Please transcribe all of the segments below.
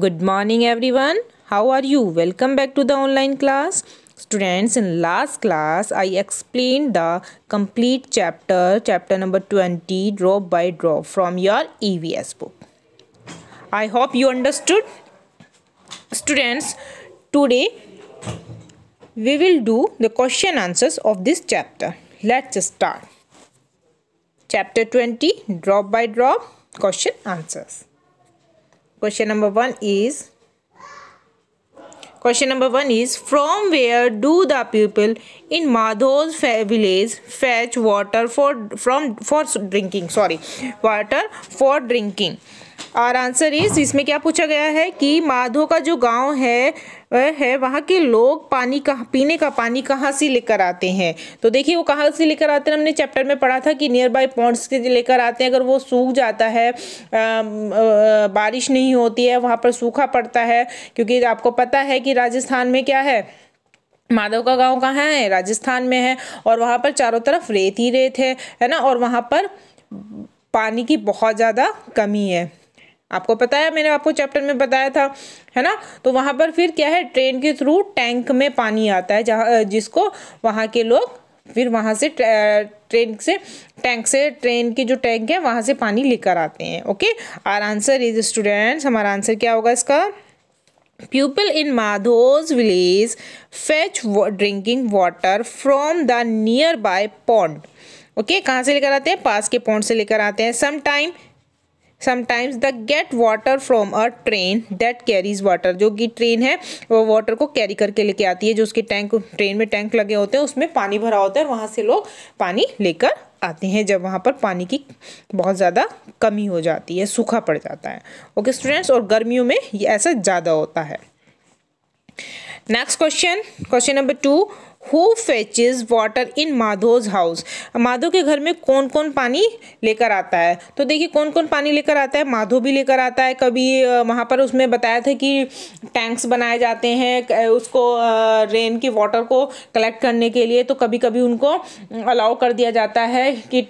Good morning everyone. How are you? Welcome back to the online class. Students, in last class, I explained the complete chapter, chapter number 20, drop by drop from your EVS book. I hope you understood. Students, today we will do the question answers of this chapter. Let's start. Chapter 20, drop by drop, question answers. Question number 1 is Question number 1 is From where do the people in Madho's village fetch water for from for drinking sorry water for drinking और answer is इसमें क्या पूछा गया है कि माधो का जो गांव है वह है वहाँ के लोग पानी कहाँ पीने का पानी कहाँ से लेकर आते हैं तो देखिए वो कहाँ से लेकर आते हैं हमने चैप्टर में पढ़ा था कि नियर बाय पॉइंट्स से लेकर आते हैं अगर वो सूख जाता है आ, आ, बारिश नहीं होती है वहाँ पर सूखा पड़ता है क्योंकि आपको पता है कि राजस्थान में क्या है माधव का गाँव कहाँ है राजस्थान में है और वहाँ पर चारों तरफ रेत ही रेत है है ना और वहाँ पर पानी की बहुत ज़्यादा कमी है आपको पता है मैंने आपको चैप्टर में बताया था है ना तो वहाँ पर फिर क्या है ट्रेन के थ्रू टैंक में पानी आता है जहाँ जिसको वहाँ के लोग फिर वहाँ से ट्रेन से टैंक से ट्रेन की जो टैंक है वहाँ से पानी लेकर आते हैं okay our answer is students हमारा आंसर क्या होगा इसका people in Madho's village village drinking water from the nearby pond okay कहाँ से लेकर आते हैं पास के पॉन्ड से लेकर आते हैं some time sometimes the get water from a train that carries water जो कि ट्रेन है वो वाटर को कैरी करके लेके आती है जो उसके टैंक ट्रेन में टैंक लगे होते हैं उसमें पानी भरा होता है और वहाँ से लोग पानी लेकर आते हैं जब वहाँ पर पानी की बहुत ज़्यादा कमी हो जाती है सूखा पड़ जाता है ओके स्टूडेंट्स और गर्मियों में ये ऐसा ज़्यादा होता है next question question number two who is water in Madho's house Madho के घर में कौन कौन पानी लेकर आता है तो देखिए कौन कौन पानी लेकर आता है माधो भी लेकर आता है कभी वहाँ पर उसमें बताया था कि टैंक्स बनाए जाते हैं उसको रेन की वाटर को कलेक्ट करने के लिए तो कभी कभी उनको अलाउ कर दिया जाता है कि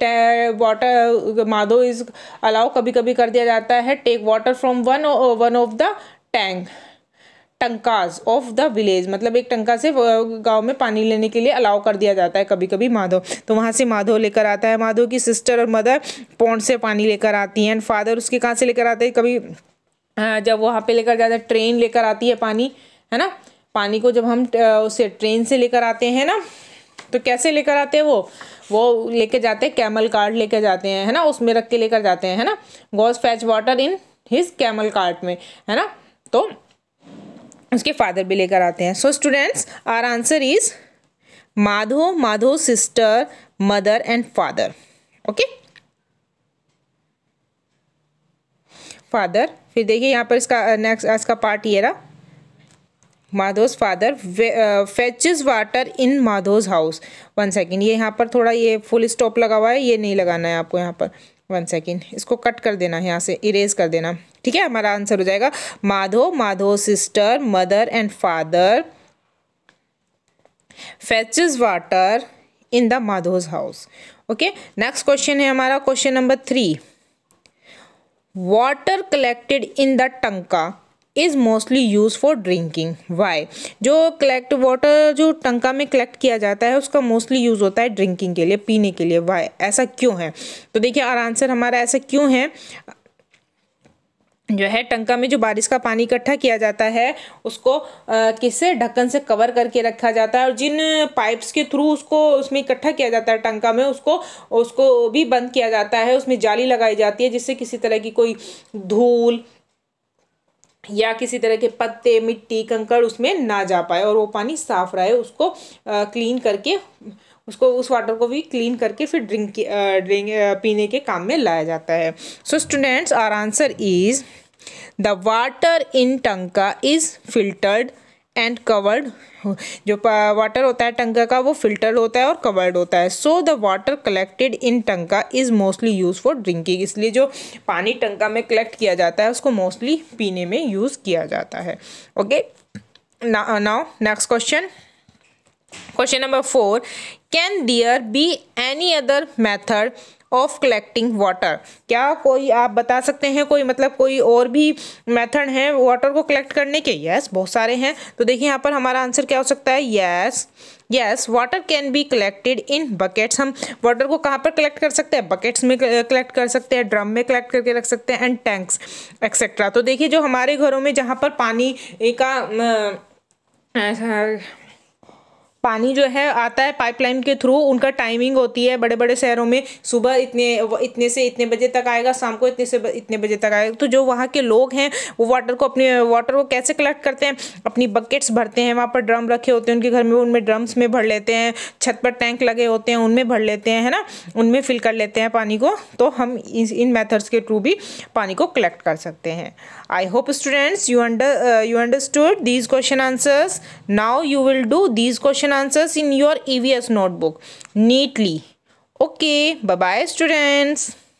वाटर माधो इज़ अलाउ कभी कभी कर दिया जाता है take water from one one of the tank टंकाज ऑफ द विलेज मतलब एक टंका से गांव में पानी लेने के लिए अलाउ कर दिया जाता है कभी कभी माधव तो वहाँ से माधव लेकर आता है माधव की सिस्टर और मदर पौंड से पानी लेकर आती हैं एंड फादर उसके कहाँ से लेकर आते हैं कभी जब वहाँ पे लेकर जाता है ट्रेन लेकर आती है पानी है ना पानी को जब हम उसे ट्रेन से लेकर आते हैं ना तो कैसे लेकर आते हैं वो वो लेके जाते हैं कैमल कार्ड लेके जाते हैं है ना उसमें रख के लेकर जाते हैं है ना goes fetch water in his camel cart में है ना तो उसके फादर भी लेकर आते हैं so students our answer is Madho Madho sister mother and father okay father फिर देखिए यहाँ पर इसका नेक्स्ट इसका पार्ट ये रहा Madho's father fetches water in Madho's house one second ये यहाँ पर थोड़ा ये फुल स्टॉप लगा हुआ है ये नहीं लगाना है आपको यहाँ पर वन सेकेंड इसको कट कर देना यहाँ से इरेज कर देना ठीक है हमारा आंसर हो जाएगा Madho Madho sister mother and father fetches water in the Madho's house okay next question है हमारा question number three water collected in the tanka is mostly use for drinking why जो कलेक्ट वाटर जो टंका में कलेक्ट किया जाता है उसका मोस्टली यूज़ होता है ड्रिंकिंग के लिए पीने के लिए वाई ऐसा क्यों है तो देखिए और आंसर हमारा ऐसा क्यों है जो है टंका में जो बारिश का पानी इकट्ठा किया जाता है उसको किससे ढक्कन से कवर करके रखा जाता है और जिन पाइप्स के थ्रू उसको उसमें इकट्ठा किया जाता है टंका में उसको उसको भी बंद किया जाता है उसमें जाली लगाई जाती है जिससे किसी तरह की कोई धूल या किसी तरह के पत्ते मिट्टी कंकड़ उसमें ना जा पाए और वो पानी साफ रहे उसको आ, क्लीन करके उसको उस वाटर को भी क्लीन करके फिर ड्रिंक ड्रिंक पीने के काम में लाया जाता है so students our answer is the water in tanka is filtered and covered जो वाटर होता है टंका का वो फिल्टर होता है और कवर्ड होता है so the water collected in tanka is mostly use for drinking इसलिए जो पानी टंका में कलेक्ट किया जाता है उसको मोस्टली पीने में यूज़ किया जाता है okay now next question question number four can there be any other method of collecting water क्या कोई आप बता सकते हैं कोई मतलब कोई और भी मेथड है वाटर को कलेक्ट करने के यस yes, बहुत सारे हैं तो देखिए यहाँ पर हमारा आंसर क्या हो सकता है yes yes water can be collected in buckets हम वाटर को कहाँ पर कलेक्ट कर सकते हैं बकेट्स में कलेक्ट कर सकते हैं ड्रम में कलेक्ट करके रख सकते हैं एंड टैंक्स एक्सेट्रा तो देखिए जो हमारे घरों में जहाँ पर पानी का पानी जो है आता है पाइपलाइन के थ्रू उनका टाइमिंग होती है बड़े बड़े शहरों में सुबह इतने इतने से इतने बजे तक आएगा शाम को इतने से इतने बजे तक आएगा तो जो वहाँ के लोग हैं वो वाटर को अपने वाटर को कैसे कलेक्ट करते हैं अपनी बकेट्स भरते हैं वहाँ पर ड्रम रखे होते हैं उनके घर में उनमें ड्रम्स में भर लेते हैं छत पर टैंक लगे होते हैं उनमें भर लेते हैं है ना उनमें फिल कर लेते हैं पानी को तो हम इन मैथड्स के थ्रू भी पानी को कलेक्ट कर सकते हैं I hope students you under you understood these question answers now you will do these question answers in your EVS notebook neatly. Okay, bye-bye students.